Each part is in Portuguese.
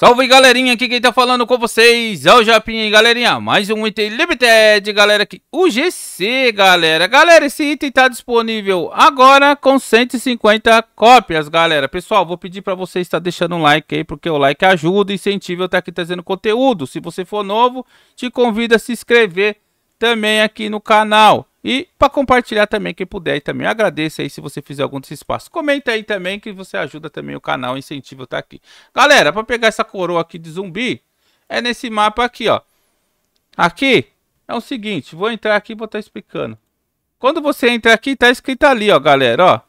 Salve galerinha, aqui quem tá falando com vocês é o Japinha, hein, galerinha, mais um item Limited, galera, aqui, o GC, galera, galera, esse item tá disponível agora com 150 cópias, galera, pessoal, vou pedir pra vocês estar tá deixando um like aí, porque o like ajuda, incentiva eu estar tá aqui trazendo conteúdo, se você for novo, te convido a se inscrever também aqui no canal, e para compartilhar também, quem puder e também. Agradeço aí se você fizer algum desses passos. Comenta aí também que você ajuda também o canal, incentivo tá aqui. Galera, para pegar essa coroa aqui de zumbi, é nesse mapa aqui, ó. Aqui é o seguinte, vou entrar aqui e vou estar tá explicando. Quando você entra aqui, tá escrito ali, ó, galera, ó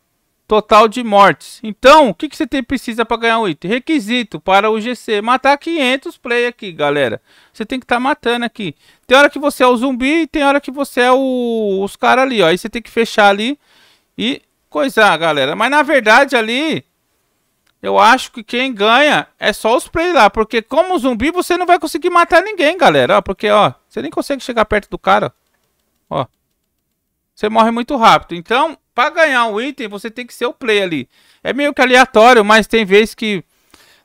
total de mortes. Então, o que, que você tem, precisa para ganhar o um item? Requisito para o GC, matar 500 play aqui, galera. Você tem que estar tá matando aqui. Tem hora que você é o zumbi e tem hora que você é o, os caras ali, ó. Aí você tem que fechar ali e coisar, galera. Mas na verdade ali, eu acho que quem ganha é só os play lá, porque como zumbi você não vai conseguir matar ninguém, galera, ó, porque ó, você nem consegue chegar perto do cara, ó. Você morre muito rápido. Então, para ganhar um item, você tem que ser o play ali. É meio que aleatório, mas tem vezes que...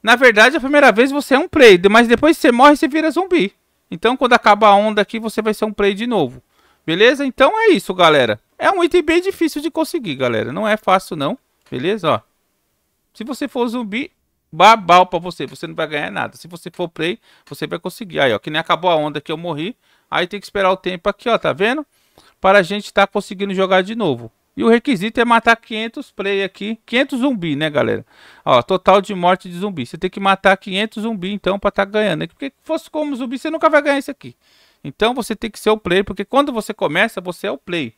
Na verdade, a primeira vez você é um play, mas depois você morre, e você vira zumbi. Então, quando acaba a onda aqui, você vai ser um play de novo. Beleza? Então é isso, galera. É um item bem difícil de conseguir, galera. Não é fácil, não. Beleza? Ó. Se você for zumbi, babau pra você. Você não vai ganhar nada. Se você for play, você vai conseguir. Aí, ó. Que nem acabou a onda que eu morri. Aí tem que esperar o tempo aqui, ó. Tá vendo? Para a gente tá conseguindo jogar de novo. E o requisito é matar 500 play aqui. 500 zumbi, né, galera? Ó, total de morte de zumbi. Você tem que matar 500 zumbi, então, pra tá ganhando. É porque fosse como zumbi, você nunca vai ganhar isso aqui. Então, você tem que ser o play, porque quando você começa, você é o play.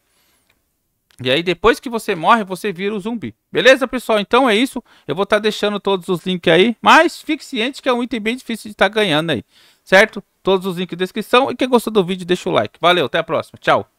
E aí, depois que você morre, você vira o zumbi. Beleza, pessoal? Então é isso. Eu vou estar tá deixando todos os links aí. Mas fique ciente que é um item bem difícil de estar tá ganhando aí. Certo? Todos os links na descrição. E quem gostou do vídeo, deixa o like. Valeu, até a próxima. Tchau.